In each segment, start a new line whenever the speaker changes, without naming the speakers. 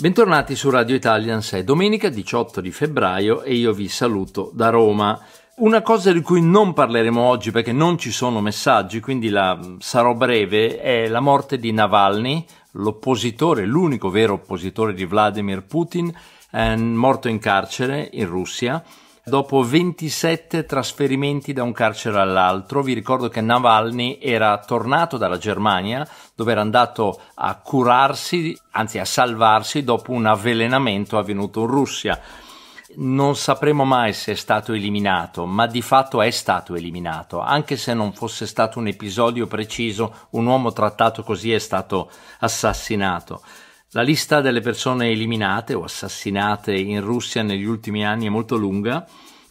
Bentornati su Radio Italian 6, domenica 18 di febbraio e io vi saluto da Roma. Una cosa di cui non parleremo oggi perché non ci sono messaggi, quindi la, sarò breve, è la morte di Navalny, l'oppositore, l'unico vero oppositore di Vladimir Putin, eh, morto in carcere in Russia. Dopo 27 trasferimenti da un carcere all'altro, vi ricordo che Navalny era tornato dalla Germania, dove era andato a curarsi, anzi a salvarsi, dopo un avvelenamento avvenuto in Russia. Non sapremo mai se è stato eliminato, ma di fatto è stato eliminato. Anche se non fosse stato un episodio preciso, un uomo trattato così è stato assassinato. La lista delle persone eliminate o assassinate in Russia negli ultimi anni è molto lunga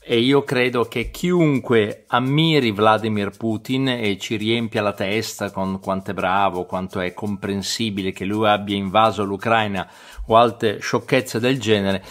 e io credo che chiunque ammiri Vladimir Putin e ci riempia la testa con quanto è bravo, quanto è comprensibile che lui abbia invaso l'Ucraina o altre sciocchezze del genere,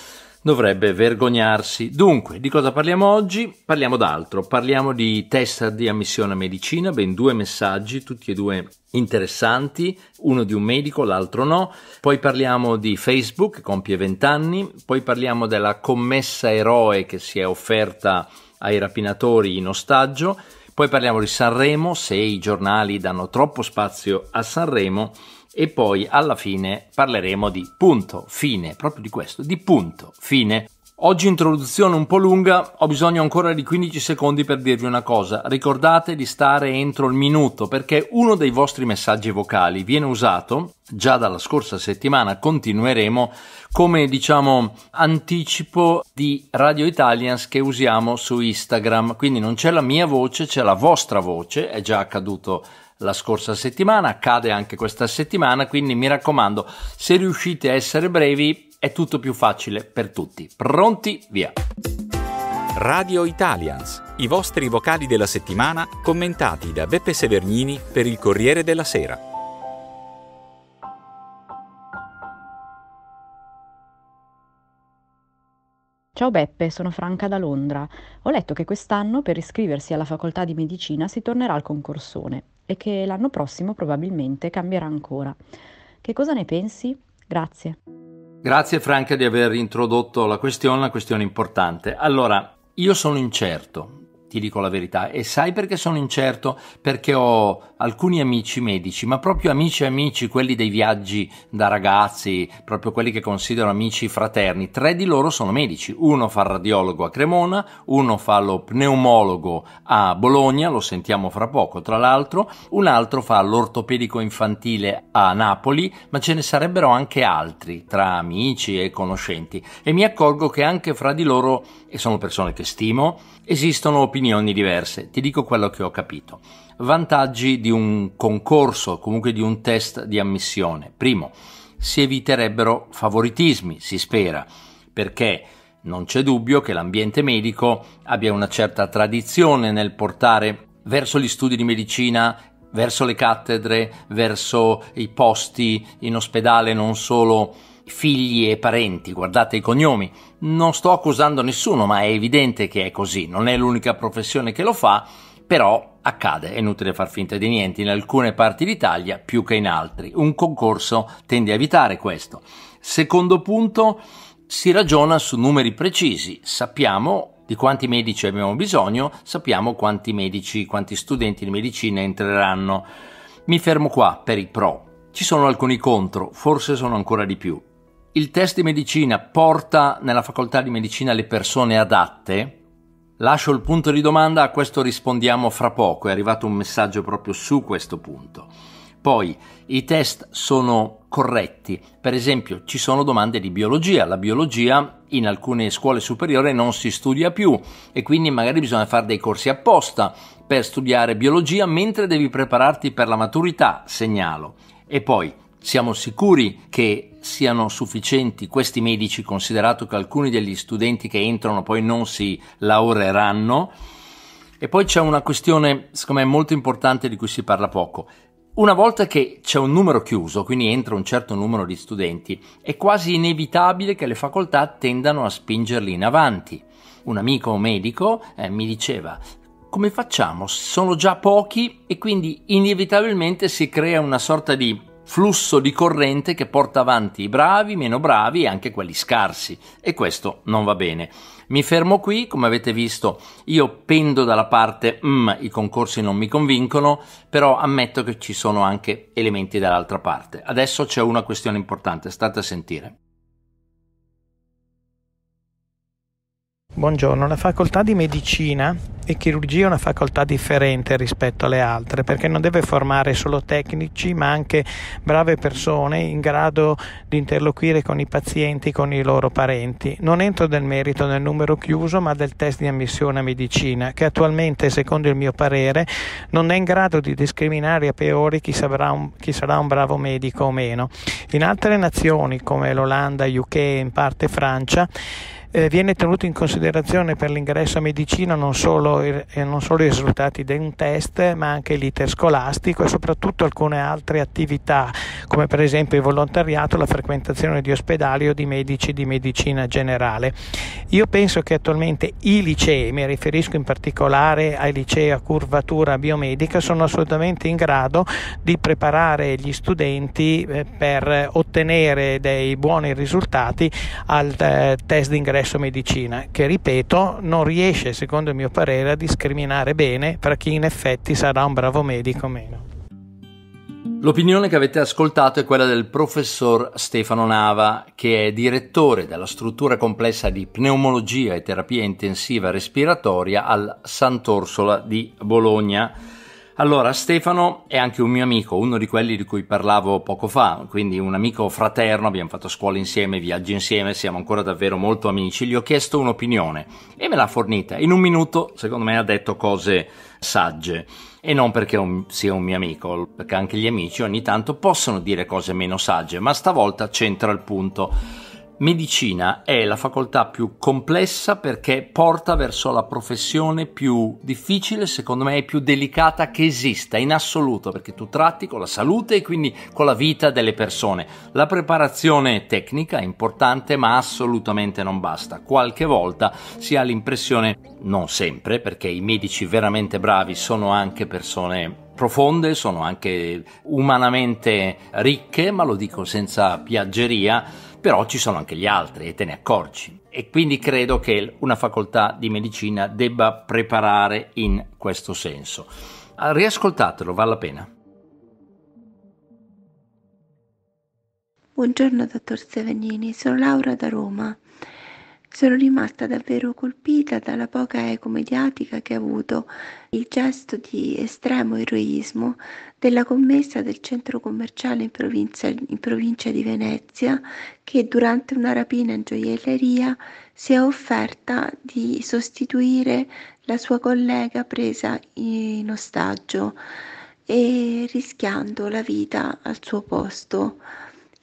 dovrebbe vergognarsi. Dunque, di cosa parliamo oggi? Parliamo d'altro, parliamo di test di ammissione a medicina, ben due messaggi, tutti e due interessanti, uno di un medico, l'altro no. Poi parliamo di Facebook, che compie 20 anni, poi parliamo della commessa eroe che si è offerta ai rapinatori in ostaggio, poi parliamo di Sanremo, se i giornali danno troppo spazio a Sanremo e poi alla fine parleremo di punto fine, proprio di questo, di punto fine. Oggi introduzione un po' lunga, ho bisogno ancora di 15 secondi per dirvi una cosa. Ricordate di stare entro il minuto perché uno dei vostri messaggi vocali viene usato, già dalla scorsa settimana continueremo, come diciamo anticipo di Radio Italians che usiamo su Instagram. Quindi non c'è la mia voce, c'è la vostra voce, è già accaduto la scorsa settimana, accade anche questa settimana, quindi mi raccomando, se riuscite a essere brevi è tutto più facile per tutti. Pronti? Via! Radio Italians, i vostri vocali della settimana commentati da Beppe
Severgnini per il Corriere della Sera. Ciao Beppe, sono Franca da Londra. Ho letto che quest'anno per iscriversi alla facoltà di medicina si tornerà al concorsone e che l'anno prossimo probabilmente cambierà ancora. Che cosa ne pensi? Grazie.
Grazie Franca di aver introdotto la questione, una questione importante. Allora, io sono incerto, ti dico la verità. E sai perché sono incerto? Perché ho alcuni amici medici, ma proprio amici amici, quelli dei viaggi da ragazzi, proprio quelli che considero amici fraterni. Tre di loro sono medici. Uno fa il radiologo a Cremona, uno fa lo pneumologo a Bologna, lo sentiamo fra poco tra l'altro, un altro fa l'ortopedico infantile a Napoli, ma ce ne sarebbero anche altri tra amici e conoscenti. E mi accorgo che anche fra di loro, e sono persone che stimo, esistono opinioni diverse, ti dico quello che ho capito. Vantaggi di un concorso, comunque di un test di ammissione. Primo, si eviterebbero favoritismi, si spera, perché non c'è dubbio che l'ambiente medico abbia una certa tradizione nel portare verso gli studi di medicina verso le cattedre, verso i posti in ospedale, non solo figli e parenti, guardate i cognomi. Non sto accusando nessuno, ma è evidente che è così, non è l'unica professione che lo fa, però accade, è inutile far finta di niente, in alcune parti d'Italia più che in altri. Un concorso tende a evitare questo. Secondo punto, si ragiona su numeri precisi, sappiamo di quanti medici abbiamo bisogno, sappiamo quanti medici, quanti studenti di medicina entreranno. Mi fermo qua per i pro. Ci sono alcuni contro, forse sono ancora di più il test di medicina porta nella facoltà di medicina le persone adatte? Lascio il punto di domanda, a questo rispondiamo fra poco, è arrivato un messaggio proprio su questo punto. Poi i test sono corretti, per esempio ci sono domande di biologia, la biologia in alcune scuole superiori non si studia più e quindi magari bisogna fare dei corsi apposta per studiare biologia mentre devi prepararti per la maturità, segnalo. E poi siamo sicuri che siano sufficienti questi medici, considerato che alcuni degli studenti che entrano poi non si laureeranno? E poi c'è una questione, secondo me, molto importante di cui si parla poco. Una volta che c'è un numero chiuso, quindi entra un certo numero di studenti, è quasi inevitabile che le facoltà tendano a spingerli in avanti. Un amico medico eh, mi diceva, come facciamo? Sono già pochi e quindi inevitabilmente si crea una sorta di flusso di corrente che porta avanti i bravi, meno bravi e anche quelli scarsi e questo non va bene. Mi fermo qui, come avete visto io pendo dalla parte mm, i concorsi non mi convincono, però ammetto che ci sono anche elementi dall'altra parte. Adesso c'è una questione importante, state a sentire.
Buongiorno, la facoltà di medicina e chirurgia è una facoltà differente rispetto alle altre perché non deve formare solo tecnici ma anche brave persone in grado di interloquire con i pazienti, con i loro parenti. Non entro nel merito del numero chiuso ma del test di ammissione a medicina che attualmente secondo il mio parere non è in grado di discriminare a priori chi sarà un, chi sarà un bravo medico o meno. In altre nazioni come l'Olanda, UK e in parte Francia eh, viene tenuto in considerazione per l'ingresso a medicina non solo non solo i risultati di un test, ma anche l'iter scolastico e soprattutto alcune altre attività, come per esempio il volontariato, la frequentazione di ospedali o di medici di medicina generale. Io penso che attualmente i licei, mi riferisco in particolare ai licei a curvatura biomedica, sono assolutamente in grado di preparare gli studenti eh, per ottenere dei buoni risultati al eh, test d'ingresso medicina, che ripeto non riesce, secondo il mio parere, riuscire a discriminare bene tra chi in effetti sarà un bravo medico o meno.
L'opinione che avete ascoltato è quella del professor Stefano Nava, che è direttore della struttura complessa di pneumologia e terapia intensiva respiratoria al Sant'Orsola di Bologna. Allora, Stefano è anche un mio amico, uno di quelli di cui parlavo poco fa, quindi un amico fraterno, abbiamo fatto scuola insieme, viaggi insieme, siamo ancora davvero molto amici. Gli ho chiesto un'opinione e me l'ha fornita. In un minuto, secondo me, ha detto cose sagge. E non perché un, sia un mio amico, perché anche gli amici ogni tanto possono dire cose meno sagge, ma stavolta c'entra il punto. Medicina è la facoltà più complessa perché porta verso la professione più difficile, secondo me, e più delicata che esista in assoluto, perché tu tratti con la salute e quindi con la vita delle persone. La preparazione tecnica è importante, ma assolutamente non basta. Qualche volta si ha l'impressione, non sempre, perché i medici veramente bravi sono anche persone profonde, sono anche umanamente ricche, ma lo dico senza piaggeria, però ci sono anche gli altri e te ne accorgi. E quindi credo che una facoltà di medicina debba preparare in questo senso. Ah, riascoltatelo, vale la pena.
Buongiorno dottor Sevenini, sono Laura da Roma. Sono rimasta davvero colpita dalla poca eco mediatica che ha avuto il gesto di estremo eroismo della commessa del centro commerciale in provincia, in provincia di Venezia che durante una rapina in gioielleria si è offerta di sostituire la sua collega presa in ostaggio e rischiando la vita al suo posto.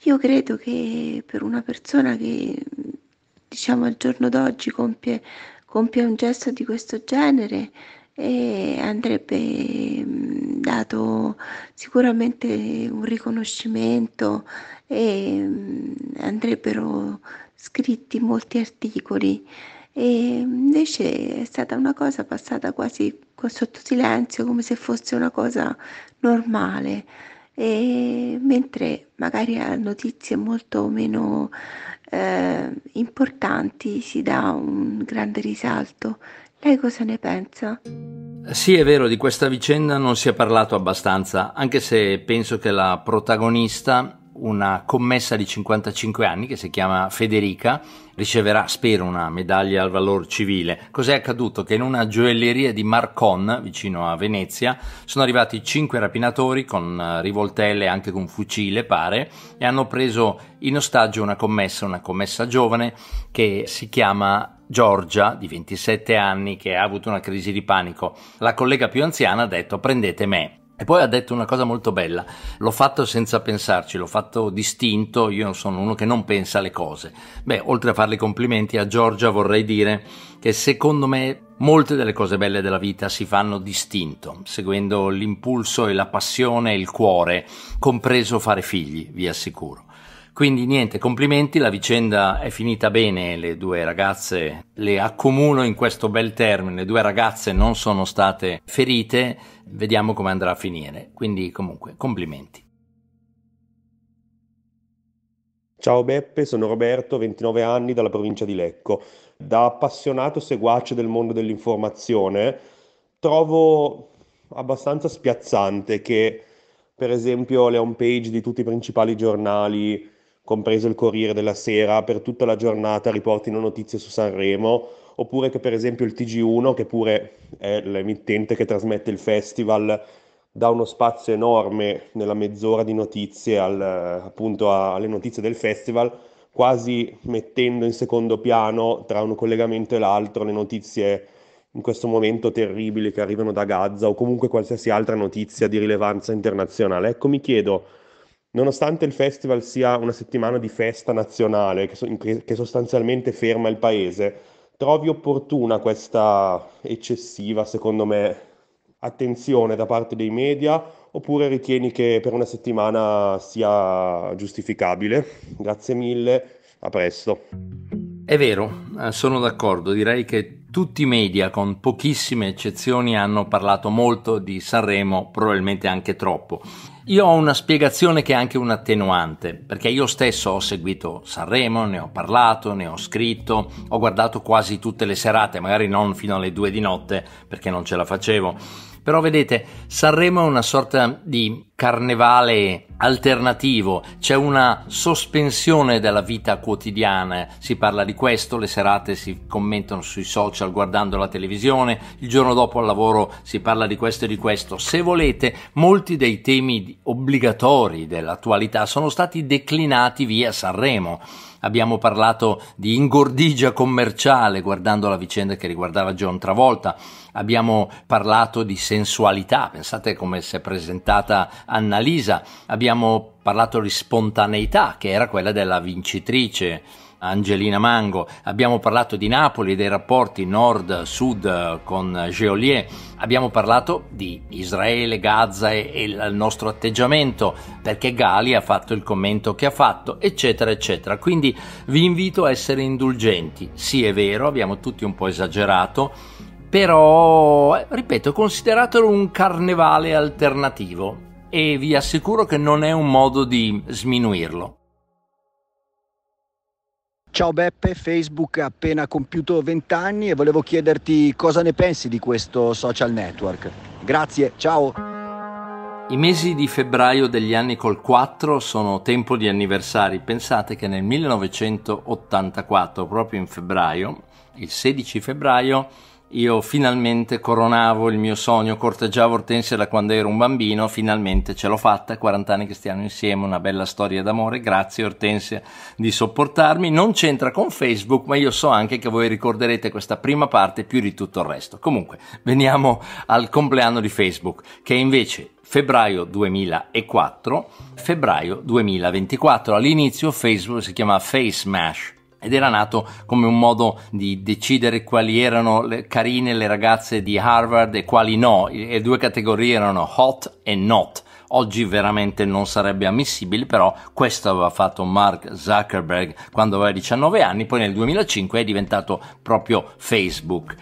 Io credo che per una persona che diciamo al giorno d'oggi compie, compie un gesto di questo genere e andrebbe mm, dato sicuramente un riconoscimento e mm, andrebbero scritti molti articoli e mm, invece è stata una cosa passata quasi sotto silenzio come se fosse una cosa normale e mentre magari a notizie molto meno eh, importanti si dà un grande risalto. Lei cosa ne pensa?
Sì, è vero, di questa vicenda non si è parlato abbastanza, anche se penso che la protagonista una commessa di 55 anni che si chiama Federica, riceverà, spero, una medaglia al valor civile. Cos'è accaduto? Che in una gioielleria di Marcon, vicino a Venezia, sono arrivati cinque rapinatori con eh, rivoltelle e anche con fucile, pare, e hanno preso in ostaggio una commessa, una commessa giovane che si chiama Giorgia, di 27 anni, che ha avuto una crisi di panico. La collega più anziana ha detto prendete me. E poi ha detto una cosa molto bella, l'ho fatto senza pensarci, l'ho fatto distinto, io sono uno che non pensa alle cose. Beh, oltre a farle complimenti a Giorgia vorrei dire che secondo me molte delle cose belle della vita si fanno distinto, seguendo l'impulso e la passione e il cuore, compreso fare figli, vi assicuro. Quindi niente, complimenti, la vicenda è finita bene, le due ragazze le accumulo in questo bel termine, le due ragazze non sono state ferite vediamo come andrà a finire. Quindi comunque, complimenti.
Ciao Beppe, sono Roberto, 29 anni, dalla provincia di Lecco. Da appassionato seguace del mondo dell'informazione, trovo abbastanza spiazzante che, per esempio, le homepage di tutti i principali giornali, compreso il Corriere della Sera, per tutta la giornata riportino notizie su Sanremo oppure che per esempio il TG1, che pure è l'emittente che trasmette il festival, dà uno spazio enorme nella mezz'ora di notizie al, appunto alle notizie del festival, quasi mettendo in secondo piano tra un collegamento e l'altro le notizie in questo momento terribili che arrivano da Gaza o comunque qualsiasi altra notizia di rilevanza internazionale. Ecco, mi chiedo, nonostante il festival sia una settimana di festa nazionale che, so- che sostanzialmente ferma il paese, trovi opportuna questa eccessiva, secondo me, attenzione da parte dei media oppure ritieni che per una settimana sia giustificabile? Grazie mille, a presto.
È vero, eh, sono d'accordo, direi che tutti i media, con pochissime eccezioni, hanno parlato molto di Sanremo, probabilmente anche troppo. Io ho una spiegazione che è anche un attenuante, perché io stesso ho seguito Sanremo, ne ho parlato, ne ho scritto, ho guardato quasi tutte le serate, magari non fino alle due di notte perché non ce la facevo. Però vedete, Sanremo è una sorta di carnevale alternativo, c'è una sospensione della vita quotidiana, si parla di questo, le serate si commentano sui social guardando la televisione, il giorno dopo al lavoro si parla di questo e di questo. Se volete, molti dei temi obbligatori dell'attualità sono stati declinati via Sanremo. Abbiamo parlato di ingordigia commerciale guardando la vicenda che riguardava John Travolta, abbiamo parlato di sensualità, pensate come si è presentata Annalisa. Abbiamo parlato di spontaneità, che era quella della vincitrice. Angelina Mango, abbiamo parlato di Napoli, dei rapporti nord-sud con Geolier, abbiamo parlato di Israele, Gaza e, e, il nostro atteggiamento, perché Gali ha fatto il commento che ha fatto, eccetera, eccetera. Quindi vi invito a essere indulgenti. Sì, è vero, abbiamo tutti un po' esagerato, però, eh, ripeto, consideratelo un carnevale alternativo e vi assicuro che non è un modo di sminuirlo.
Ciao Beppe, Facebook ha appena compiuto 20 anni e volevo chiederti cosa ne pensi di questo social network. Grazie, ciao!
I mesi di febbraio degli anni col 4 sono tempo di anniversari. Pensate che nel 1984, proprio in febbraio, il 16 febbraio, io finalmente coronavo il mio sogno, corteggiavo Ortensia da quando ero un bambino, finalmente ce l'ho fatta, 40 anni che stiamo insieme, una bella storia d'amore, grazie Ortensia di sopportarmi, non c'entra con Facebook, ma io so anche che voi ricorderete questa prima parte più di tutto il resto. Comunque, veniamo al compleanno di Facebook, che invece febbraio 2004, febbraio 2024, all'inizio Facebook si chiama FaceMash ed era nato come un modo di decidere quali erano le carine le ragazze di Harvard e quali no. Le due categorie erano hot e not. Oggi veramente non sarebbe ammissibile, però questo aveva fatto Mark Zuckerberg quando aveva 19 anni, poi nel 2005 è diventato proprio Facebook.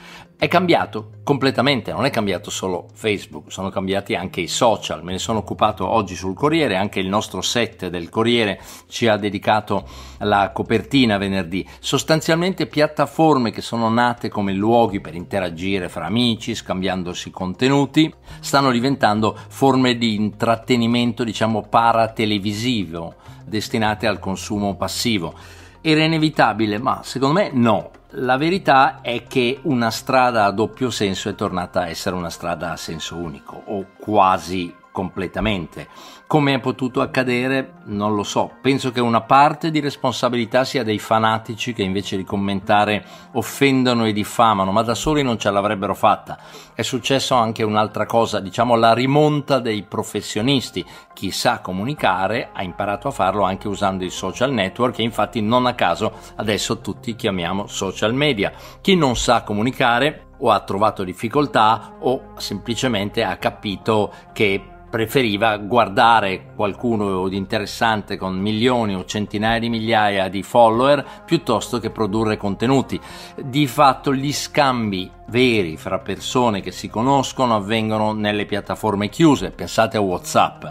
È cambiato completamente, non è cambiato solo Facebook, sono cambiati anche i social, me ne sono occupato oggi sul Corriere, anche il nostro set del Corriere ci ha dedicato la copertina venerdì, sostanzialmente piattaforme che sono nate come luoghi per interagire fra amici, scambiandosi contenuti, stanno diventando forme di intrattenimento diciamo paratelevisivo, destinate al consumo passivo. Era inevitabile, ma secondo me no, la verità è che una strada a doppio senso è tornata a essere una strada a senso unico o quasi completamente. Come è potuto accadere non lo so, penso che una parte di responsabilità sia dei fanatici che invece di commentare offendono e diffamano, ma da soli non ce l'avrebbero fatta. È successo anche un'altra cosa, diciamo la rimonta dei professionisti. Chi sa comunicare ha imparato a farlo anche usando i social network e infatti non a caso adesso tutti chiamiamo social media. Chi non sa comunicare o ha trovato difficoltà o semplicemente ha capito che preferiva guardare qualcuno di interessante con milioni o centinaia di migliaia di follower piuttosto che produrre contenuti. Di fatto gli scambi veri fra persone che si conoscono avvengono nelle piattaforme chiuse, pensate a Whatsapp.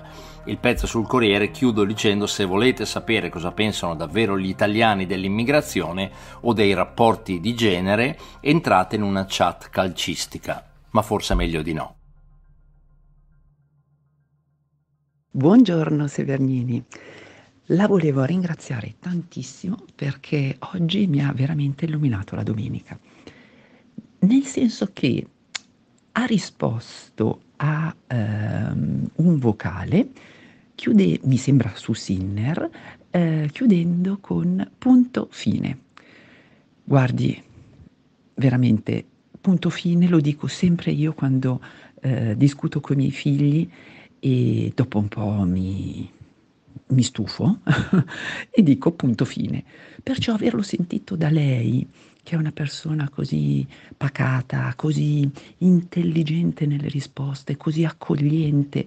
Il pezzo sul Corriere chiudo dicendo se volete sapere cosa pensano davvero gli italiani dell'immigrazione o dei rapporti di genere, entrate in una chat calcistica, ma forse meglio di no.
Buongiorno Severnini, la volevo ringraziare tantissimo perché oggi mi ha veramente illuminato la domenica, nel senso che ha risposto a ehm, un vocale, chiude, mi sembra su Sinner, eh, chiudendo con punto fine. Guardi, veramente punto fine lo dico sempre io quando eh, discuto con i miei figli e dopo un po' mi, mi stufo e dico punto fine. Perciò averlo sentito da lei, che è una persona così pacata, così intelligente nelle risposte, così accogliente,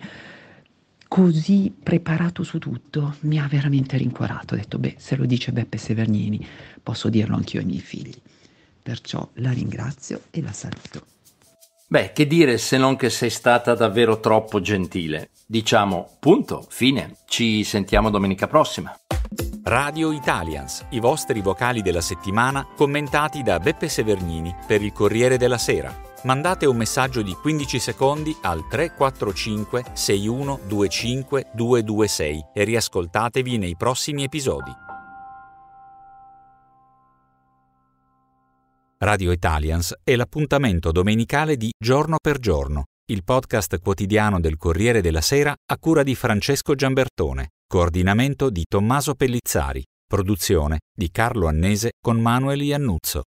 così preparato su tutto, mi ha veramente rincuorato. Ho detto, beh, se lo dice Beppe Severnini, posso dirlo anch'io ai miei figli. Perciò la ringrazio e la saluto.
Beh, che dire se non che sei stata davvero troppo gentile. Diciamo, punto, fine. Ci sentiamo domenica prossima. Radio Italians,
i vostri vocali della settimana commentati da Beppe Severgnini per il Corriere della Sera. Mandate un messaggio di 15 secondi al 345 6125
226 e riascoltatevi nei prossimi episodi. Radio Italians è l'appuntamento
domenicale di Giorno per Giorno, il podcast quotidiano del Corriere della Sera a cura di Francesco Giambertone, coordinamento di Tommaso Pellizzari, produzione di Carlo Annese con Manuel Iannuzzo.